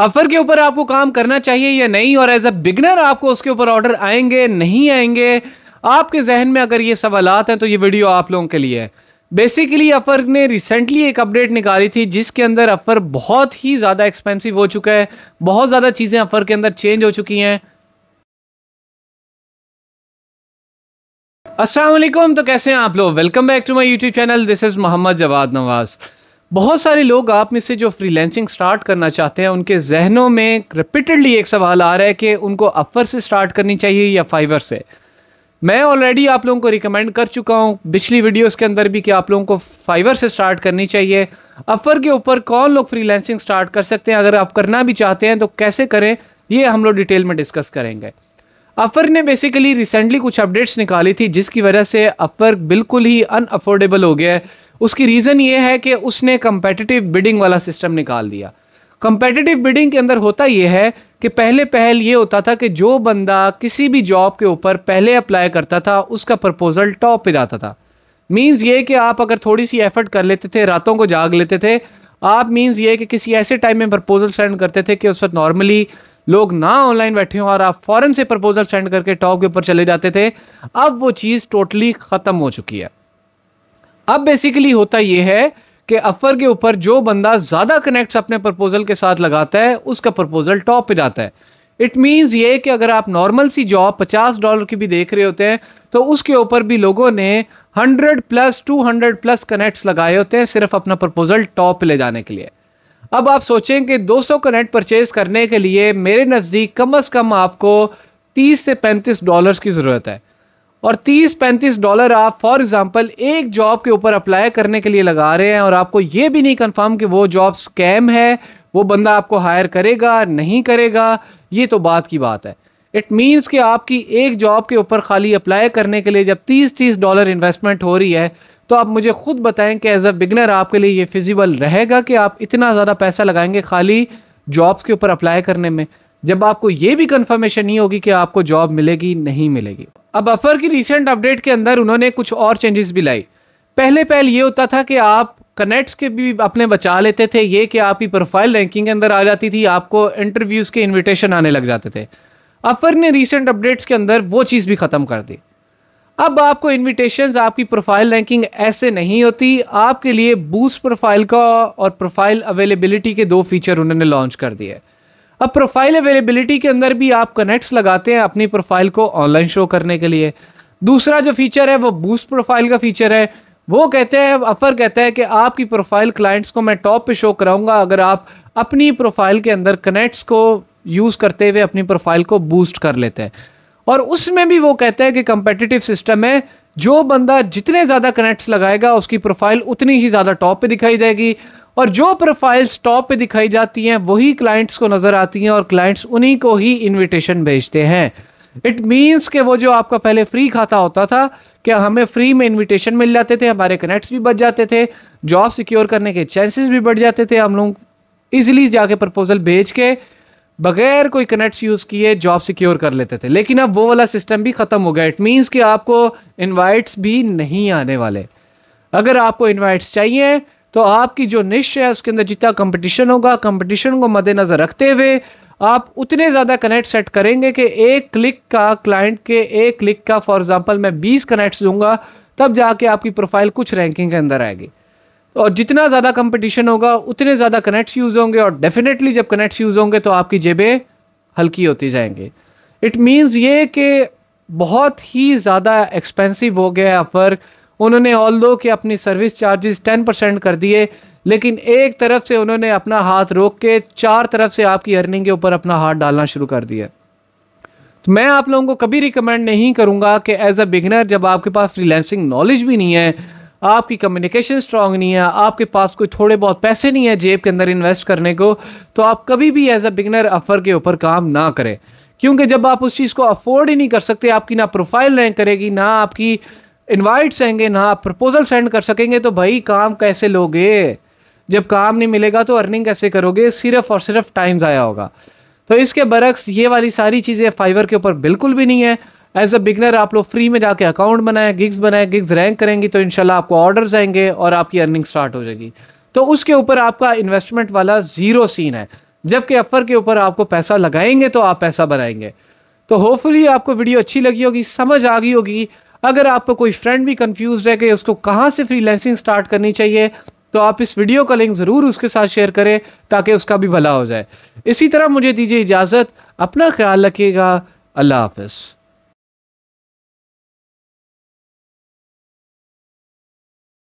offer के ऊपर आपको काम करना चाहिए या नहीं और एज अ बिगनर आपको उसके ऊपर ऑर्डर आएंगे नहीं आएंगे आपके जहन में अगर ये सवाल हैं तो ये वीडियो आप लोगों के लिए है बेसिकली अफर ने रिसेंटली एक अपडेट निकाली थी जिसके अंदर अफर बहुत ही ज़्यादा एक्सपेंसिव हो चुका है बहुत ज़्यादा चीज़ें अफर के अंदर चेंज हो चुकी हैं असलम तो कैसे हैं आप लोग welcome back to my YouTube channel this is Mohammad Jawad Nawaz बहुत सारे लोग आप में से जो फ्रीलैंसिंग स्टार्ट करना चाहते हैं उनके जहनों में रिपीटेडली एक सवाल आ रहा है कि उनको अपर से स्टार्ट करनी चाहिए या फाइवर से मैं ऑलरेडी आप लोगों को रिकमेंड कर चुका हूं पिछली वीडियोस के अंदर भी कि आप लोगों को फाइवर से स्टार्ट करनी चाहिए अपर के ऊपर कौन लोग फ्रीलैंसिंग स्टार्ट कर सकते हैं अगर आप करना भी चाहते हैं तो कैसे करें ये हम लोग डिटेल में डिस्कस करेंगे अपर ने बेसिकली रिसेंटली कुछ अपडेट्स निकाली थी जिसकी वजह से अपर बिल्कुल ही अनअफोर्डेबल हो गया है उसकी रीज़न ये है कि उसने कंपेटिटिव बिडिंग वाला सिस्टम निकाल दिया कंपेटिटिव बिडिंग के अंदर होता यह है कि पहले पहल ये होता था कि जो बंदा किसी भी जॉब के ऊपर पहले अप्लाई करता था उसका प्रपोज़ल टॉप पे जाता था मीन्स ये कि आप अगर थोड़ी सी एफर्ट कर लेते थे रातों को जाग लेते थे आप मीन्स ये कि किसी ऐसे टाइम में प्रपोजल सेंड करते थे कि उस वक्त नॉर्मली लोग ना ऑनलाइन बैठे हों और आप फ़ौरन से प्रपोजल सेंड करके टॉप के ऊपर चले जाते थे अब वो चीज़ टोटली ख़त्म हो चुकी है अब बेसिकली होता यह है कि अफर के ऊपर जो बंदा ज़्यादा कनेक्ट्स अपने प्रपोजल के साथ लगाता है उसका प्रपोजल टॉप पे जाता है इट मीन्स ये कि अगर आप नॉर्मल सी जॉब पचास डॉलर की भी देख रहे होते हैं तो उसके ऊपर भी लोगों ने hundred plus two hundred plus connects लगाए होते हैं सिर्फ अपना प्रपोजल टॉप ले जाने के लिए अब आप सोचें कि 200 कनेक्ट परचेज करने के लिए मेरे नज़दीक कम अज़ कम आपको 30 से 35 डॉलर्स की ज़रूरत है और 30-35 डॉलर आप फॉर एग्जांपल एक जॉब के ऊपर अप्लाई करने के लिए लगा रहे हैं और आपको ये भी नहीं कंफर्म कि वो जॉब स्कैम है वो बंदा आपको हायर करेगा नहीं करेगा ये तो बात की बात है इट मीन्स कि आपकी एक जॉब के ऊपर खाली अप्लाई करने के लिए जब तीस तीस डॉलर इन्वेस्टमेंट हो रही है तो आप मुझे खुद बताएं कि एज अ बिगनर आपके लिए ये फिजिबल रहेगा कि आप इतना ज़्यादा पैसा लगाएंगे खाली जॉब्स के ऊपर अप्लाई करने में जब आपको ये भी कंफर्मेशन नहीं होगी कि आपको जॉब मिलेगी नहीं मिलेगी अब अफर की रिसेंट अपडेट के अंदर उन्होंने कुछ और चेंजेस भी लाई पहले पहल ये होता था कि आप कनेक्ट्स के भी अपने बचा लेते थे ये कि आपकी प्रोफाइल रैंकिंग के अंदर आ जाती थी आपको इंटरव्यूज़ के इन्विटेशन आने लग जाते थे अफर ने रिसेंट अपडेट्स के अंदर वो चीज़ भी ख़त्म कर दी अब आपको इन्विटेशन आपकी प्रोफाइल रैंकिंग ऐसे नहीं होती आपके लिए बूस्ट प्रोफाइल का और प्रोफाइल अवेलेबिलिटी के दो फीचर उन्होंने लॉन्च कर दिए अब प्रोफाइल अवेलेबिलिटी के अंदर भी आप कनेक्ट्स लगाते हैं अपनी प्रोफाइल को ऑनलाइन शो करने के लिए दूसरा जो फीचर है वो बूस्ट प्रोफाइल का फीचर है वो कहते हैं अफर कहता है कि आपकी प्रोफाइल क्लाइंट्स को मैं टॉप पे शो कराऊंगा अगर आप अपनी प्रोफाइल के अंदर कनेक्ट्स को यूज़ करते हुए अपनी प्रोफाइल को बूस्ट कर लेते हैं और उसमें भी वो कहते हैं कि कंपेटिटिव सिस्टम है जो बंदा जितने ज़्यादा कनेक्ट्स लगाएगा उसकी प्रोफाइल उतनी ही ज़्यादा टॉप पे दिखाई देगी और जो प्रोफाइल्स टॉप पे दिखाई जाती हैं वही क्लाइंट्स को नज़र आती हैं और क्लाइंट्स उन्हीं को ही इनविटेशन भेजते हैं इट मीन्स के वो जो आपका पहले फ्री खाता होता था क्या हमें फ्री में इनविटेशन मिल जाते थे हमारे कनेक्ट्स भी बच जाते थे जॉब सिक्योर करने के चांसेस भी बढ़ जाते थे हम लोग इजिली जाके प्रपोजल भेज के बगैर कोई कनेक्ट्स यूज़ किए जॉब सिक्योर कर लेते थे लेकिन अब वो वाला सिस्टम भी ख़त्म हो गया इट मीन्स कि आपको इन्वाइट्स भी नहीं आने वाले अगर आपको इन्वाइट्स चाहिए तो आपकी जो निश है उसके अंदर जितना कंपटीशन होगा कंपटीशन को मद्देनज़र रखते हुए आप उतने ज़्यादा कनेक्ट सेट करेंगे कि एक क्लिक का क्लाइंट के एक क्लिक का फॉर एग्ज़ाम्पल मैं बीस कनेक्ट्स दूंगा तब जाके आपकी प्रोफाइल कुछ रैंकिंग के अंदर आएगी और जितना ज़्यादा कंपटीशन होगा उतने ज़्यादा कनेक्ट्स यूज़ होंगे और डेफिनेटली जब कनेक्ट्स यूज़ होंगे तो आपकी जेबें हल्की होती जाएंगी इट मीन्स ये कि बहुत ही ज़्यादा एक्सपेंसिव हो गया है अपवर्क उन्होंने ऑल दो कि अपनी सर्विस चार्जेस टेन परसेंट कर दिए लेकिन एक तरफ से उन्होंने अपना हाथ रोक के चार तरफ से आपकी अर्निंग के ऊपर अपना हाथ डालना शुरू कर दिया तो मैं आप लोगों को कभी रिकमेंड नहीं करूँगा कि एज अ बिगनर जब आपके पास फ्रीलैंसिंग नॉलेज भी नहीं है आपकी कम्युनिकेशन स्ट्रांग नहीं है आपके पास कोई थोड़े बहुत पैसे नहीं है जेब के अंदर इन्वेस्ट करने को तो आप कभी भी एज अ बिगनर अफर के ऊपर काम ना करें क्योंकि जब आप उस चीज़ को अफोर्ड ही नहीं कर सकते आपकी ना प्रोफाइल रैंक करेगी ना आपकी इनवाइट आएंगे ना प्रपोजल सेंड कर सकेंगे तो भाई काम कैसे लोगे जब काम नहीं मिलेगा तो अर्निंग कैसे करोगे सिर्फ और सिर्फ टाइम ज़ाया होगा तो इसके बरक्स ये वाली सारी चीज़ें फाइवर के ऊपर बिल्कुल भी नहीं है एज अ बिगनर आप लोग फ्री में जाके अकाउंट बनाएं गिग्स बनाएं गिग्स रैंक करेंगी तो इनशाला आपको ऑर्डर आएंगे और आपकी अर्निंग स्टार्ट हो जाएगी तो उसके ऊपर आपका इन्वेस्टमेंट वाला ज़ीरो सीन है जबकि अफर के ऊपर आपको पैसा लगाएंगे तो आप पैसा बनाएंगे तो होपफुली आपको वीडियो अच्छी लगी होगी समझ आ गई होगी अगर आपका कोई फ्रेंड भी कंफ्यूज रह गए उसको कहाँ से फ्रीलैंसिंग स्टार्ट करनी चाहिए तो आप इस वीडियो का लिंक ज़रूर उसके साथ शेयर करें ताकि उसका भी भला हो जाए इसी तरह मुझे दीजिए इजाज़त अपना ख्याल रखिएगा अल्लाह हाफिज़